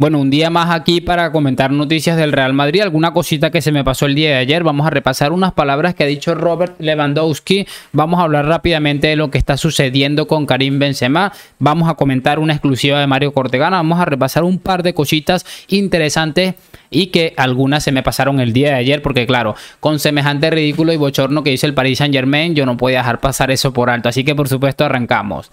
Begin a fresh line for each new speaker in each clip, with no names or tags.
Bueno, un día más aquí para comentar noticias del Real Madrid. Alguna cosita que se me pasó el día de ayer. Vamos a repasar unas palabras que ha dicho Robert Lewandowski. Vamos a hablar rápidamente de lo que está sucediendo con Karim Benzema. Vamos a comentar una exclusiva de Mario Cortegana. Vamos a repasar un par de cositas interesantes y que algunas se me pasaron el día de ayer porque claro, con semejante ridículo y bochorno que dice el Paris Saint Germain, yo no podía dejar pasar eso por alto. Así que por supuesto arrancamos.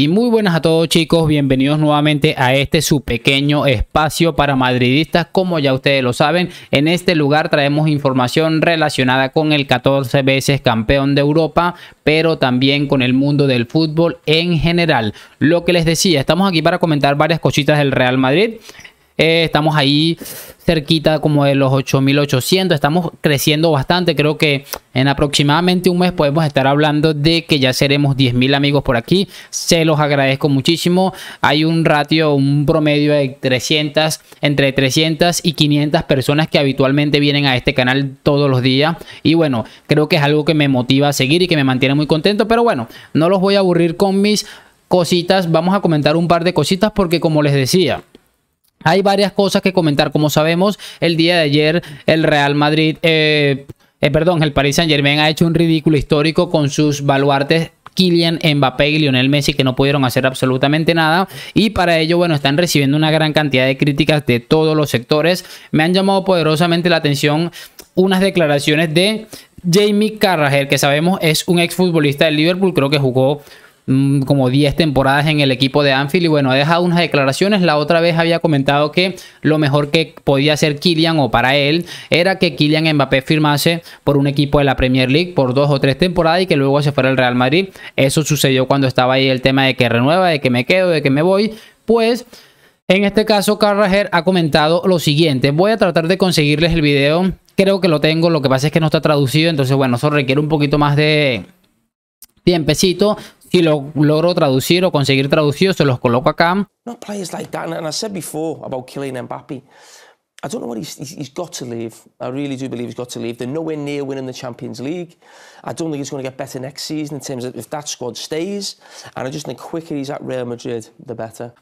Y muy buenas a todos chicos, bienvenidos nuevamente a este su pequeño espacio para madridistas, como ya ustedes lo saben, en este lugar traemos información relacionada con el 14 veces campeón de Europa, pero también con el mundo del fútbol en general. Lo que les decía, estamos aquí para comentar varias cositas del Real Madrid, eh, estamos ahí cerquita como de los 8.800. Estamos creciendo bastante. Creo que en aproximadamente un mes podemos estar hablando de que ya seremos 10.000 amigos por aquí. Se los agradezco muchísimo. Hay un ratio, un promedio de 300, entre 300 y 500 personas que habitualmente vienen a este canal todos los días. Y bueno, creo que es algo que me motiva a seguir y que me mantiene muy contento. Pero bueno, no los voy a aburrir con mis cositas. Vamos a comentar un par de cositas porque como les decía... Hay varias cosas que comentar, como sabemos, el día de ayer el Real Madrid, eh, eh perdón, el Paris Saint Germain ha hecho un ridículo histórico con sus baluartes Kylian Mbappé y Lionel Messi que no pudieron hacer absolutamente nada y para ello bueno están recibiendo una gran cantidad de críticas de todos los sectores me han llamado poderosamente la atención unas declaraciones de Jamie Carragher que sabemos es un exfutbolista del Liverpool creo que jugó Mm, como 10 temporadas en el equipo de Anfield y bueno, ha dejado unas declaraciones. La otra vez había comentado que lo mejor que podía hacer Kylian o para él era que Kylian Mbappé firmase por un equipo de la Premier League por dos o tres temporadas y que luego se fuera al Real Madrid. Eso sucedió cuando estaba ahí el tema de que renueva, de que me quedo, de que me voy. Pues en este caso Carragher ha comentado lo siguiente. Voy a tratar de conseguirles el video. Creo que lo tengo, lo que pasa es que no está traducido, entonces bueno, eso requiere un poquito más de tiempecito, si lo logro traducir o conseguir traducido, se los coloco acá. No players like that, and I said before about killing Mbappe. Real Madrid,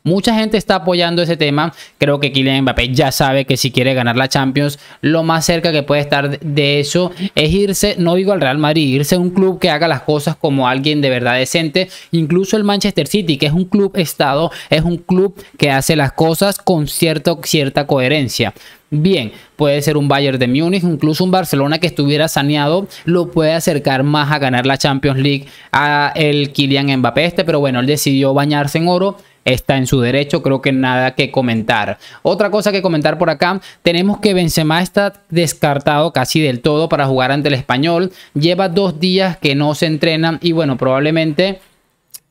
Mucha gente está apoyando ese tema. Creo que Kylian Mbappé ya sabe que si quiere ganar la Champions, lo más cerca que puede estar de eso es irse, no digo al Real Madrid, irse a un club que haga las cosas como alguien de verdad decente. Incluso el Manchester City, que es un club estado, es un club que hace las cosas con cierto, cierta coherencia. Bien, puede ser un Bayern de Múnich, incluso un Barcelona que estuviera saneado, lo puede acercar más a ganar la Champions League a el Kylian Mbappé este, pero bueno, él decidió bañarse en oro está en su derecho, creo que nada que comentar. Otra cosa que comentar por acá, tenemos que Benzema está descartado casi del todo para jugar ante el español, lleva dos días que no se entrenan y bueno, probablemente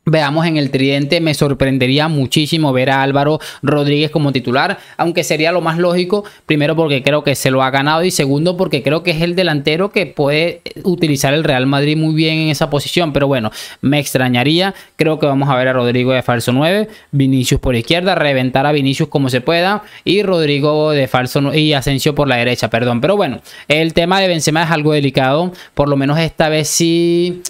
Veamos en el tridente, me sorprendería muchísimo ver a Álvaro Rodríguez como titular, aunque sería lo más lógico, primero porque creo que se lo ha ganado y segundo porque creo que es el delantero que puede utilizar el Real Madrid muy bien en esa posición, pero bueno, me extrañaría, creo que vamos a ver a Rodrigo de falso 9, Vinicius por izquierda, reventar a Vinicius como se pueda y Rodrigo de falso y Asensio por la derecha, perdón, pero bueno, el tema de Benzema es algo delicado, por lo menos esta vez sí...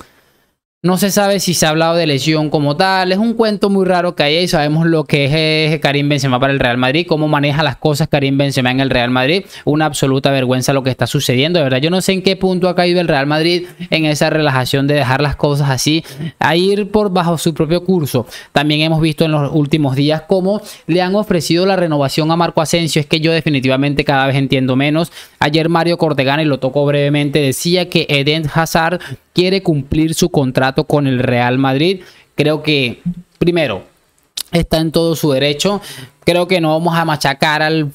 No se sabe si se ha hablado de lesión como tal. Es un cuento muy raro que hay y sabemos lo que es, Karim Benzema para el Real Madrid, cómo maneja las cosas Karim Benzema en el Real Madrid. Una absoluta vergüenza lo que está sucediendo. De verdad, yo no sé en qué punto ha caído el Real Madrid en esa relajación de dejar las cosas así a ir por bajo su propio curso. También hemos visto en los últimos días cómo le han ofrecido la renovación a Marco Asensio. Es que yo definitivamente cada vez entiendo menos. Ayer Mario y lo tocó brevemente. Decía que Eden Hazard quiere cumplir su contrato con el Real Madrid. Creo que, primero, está en todo su derecho. Creo que no vamos a machacar al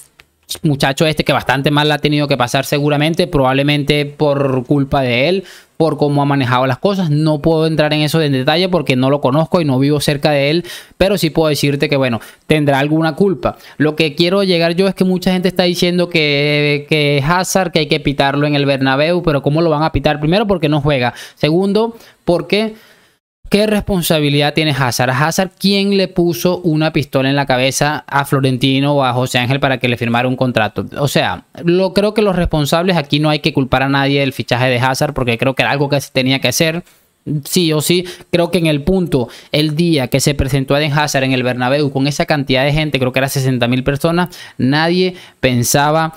muchacho este que bastante mal ha tenido que pasar seguramente, probablemente por culpa de él, por cómo ha manejado las cosas. No puedo entrar en eso en detalle porque no lo conozco y no vivo cerca de él, pero sí puedo decirte que, bueno, tendrá alguna culpa. Lo que quiero llegar yo es que mucha gente está diciendo que, que Hazard, que hay que pitarlo en el Bernabéu, pero ¿cómo lo van a pitar? Primero, porque no juega. Segundo, porque ¿Qué responsabilidad tiene Hazard? Hazard, ¿quién le puso una pistola en la cabeza a Florentino o a José Ángel para que le firmara un contrato? O sea, lo, creo que los responsables aquí no hay que culpar a nadie del fichaje de Hazard porque creo que era algo que se tenía que hacer. Sí o sí, creo que en el punto, el día que se presentó den Hazard en el Bernabéu con esa cantidad de gente, creo que eran 60 mil personas, nadie pensaba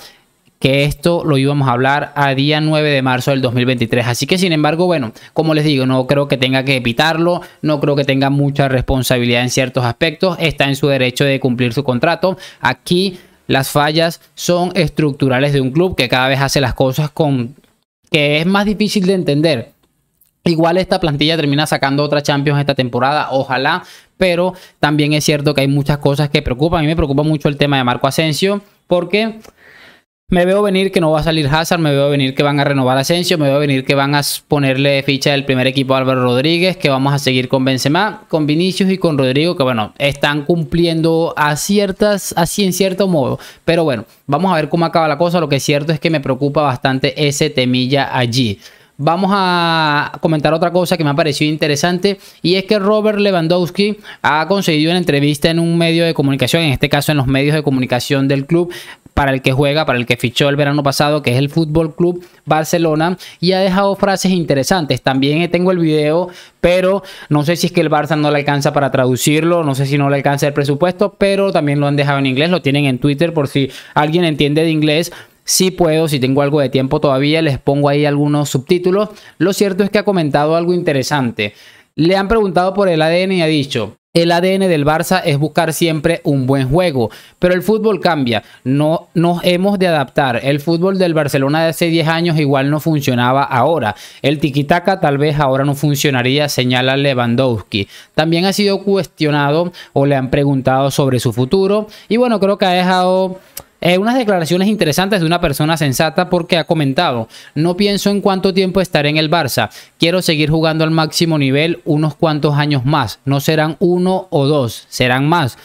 que esto lo íbamos a hablar a día 9 de marzo del 2023. Así que sin embargo, bueno, como les digo, no creo que tenga que evitarlo, no creo que tenga mucha responsabilidad en ciertos aspectos, está en su derecho de cumplir su contrato. Aquí las fallas son estructurales de un club que cada vez hace las cosas con que es más difícil de entender. Igual esta plantilla termina sacando otra Champions esta temporada, ojalá, pero también es cierto que hay muchas cosas que preocupan. A mí me preocupa mucho el tema de Marco Asensio porque me veo venir que no va a salir Hazard, me veo venir que van a renovar Asensio, me veo venir que van a ponerle ficha del primer equipo a Álvaro Rodríguez, que vamos a seguir con Benzema, con Vinicius y con Rodrigo, que bueno, están cumpliendo a ciertas, así en cierto modo. Pero bueno, vamos a ver cómo acaba la cosa. Lo que es cierto es que me preocupa bastante ese temilla allí. Vamos a comentar otra cosa que me ha parecido interesante y es que Robert Lewandowski ha conseguido una entrevista en un medio de comunicación, en este caso en los medios de comunicación del club, para el que juega, para el que fichó el verano pasado, que es el Fútbol Club Barcelona, y ha dejado frases interesantes. También tengo el video, pero no sé si es que el Barça no le alcanza para traducirlo, no sé si no le alcanza el presupuesto, pero también lo han dejado en inglés, lo tienen en Twitter por si alguien entiende de inglés. Si puedo, si tengo algo de tiempo todavía, les pongo ahí algunos subtítulos. Lo cierto es que ha comentado algo interesante. Le han preguntado por el ADN y ha dicho, el ADN del Barça es buscar siempre un buen juego, pero el fútbol cambia, no nos hemos de adaptar. El fútbol del Barcelona de hace 10 años igual no funcionaba ahora. El tiquitaca tal vez ahora no funcionaría, señala Lewandowski. También ha sido cuestionado o le han preguntado sobre su futuro y bueno, creo que ha dejado es eh, unas declaraciones interesantes de una persona sensata porque ha comentado, no pienso en cuánto tiempo estaré en el Barça, quiero seguir jugando al máximo nivel unos cuantos años más, no serán uno o dos, serán más.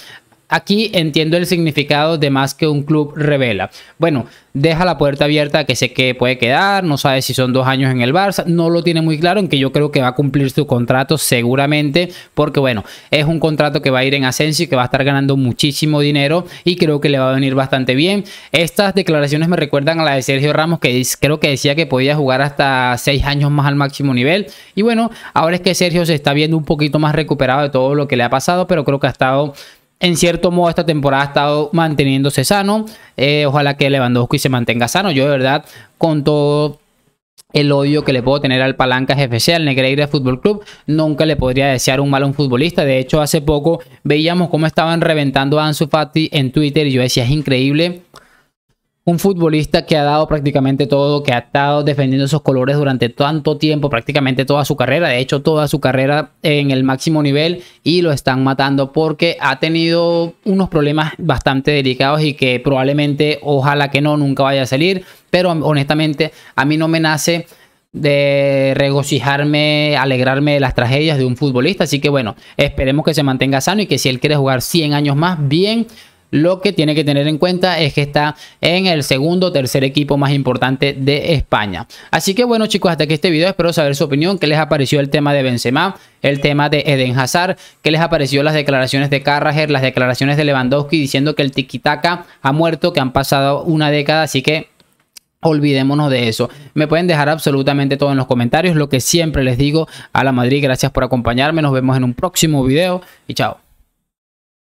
Aquí entiendo el significado de más que un club revela. Bueno, deja la puerta abierta que sé que puede quedar, no sabe si son dos años en el Barça, no lo tiene muy claro, aunque yo creo que va a cumplir su contrato seguramente, porque bueno, es un contrato que va a ir en ascenso y que va a estar ganando muchísimo dinero y creo que le va a venir bastante bien. Estas declaraciones me recuerdan a la de Sergio Ramos, que creo que decía que podía jugar hasta seis años más al máximo nivel. Y bueno, ahora es que Sergio se está viendo un poquito más recuperado de todo lo que le ha pasado, pero creo que ha estado en cierto modo esta temporada ha estado manteniéndose sano. Eh, ojalá que Lewandowski se mantenga sano. Yo de verdad, con todo el odio que le puedo tener al palanca FC, al Negreira Fútbol Club, nunca le podría desear un mal a un futbolista. De hecho, hace poco veíamos cómo estaban reventando a Ansu Fati en Twitter y yo decía, es increíble un futbolista que ha dado prácticamente todo, que ha estado defendiendo esos colores durante tanto tiempo, prácticamente toda su carrera, de hecho toda su carrera en el máximo nivel y lo están matando porque ha tenido unos problemas bastante delicados y que probablemente, ojalá que no, nunca vaya a salir, pero honestamente a mí no me nace de regocijarme, alegrarme de las tragedias de un futbolista, así que bueno, esperemos que se mantenga sano y que si él quiere jugar 100 años más, bien, lo que tiene que tener en cuenta es que está en el segundo o tercer equipo más importante de España. Así que bueno chicos, hasta aquí este video. Espero saber su opinión. ¿Qué les apareció el tema de Benzema? El tema de Eden Hazard. ¿Qué les apareció las declaraciones de Carragher? Las declaraciones de Lewandowski diciendo que el tiki-taka ha muerto, que han pasado una década. Así que Olvidémonos de eso. Me pueden dejar absolutamente todo en los comentarios. Lo que siempre les digo a la Madrid. Gracias por acompañarme. Nos vemos en un próximo video y chao.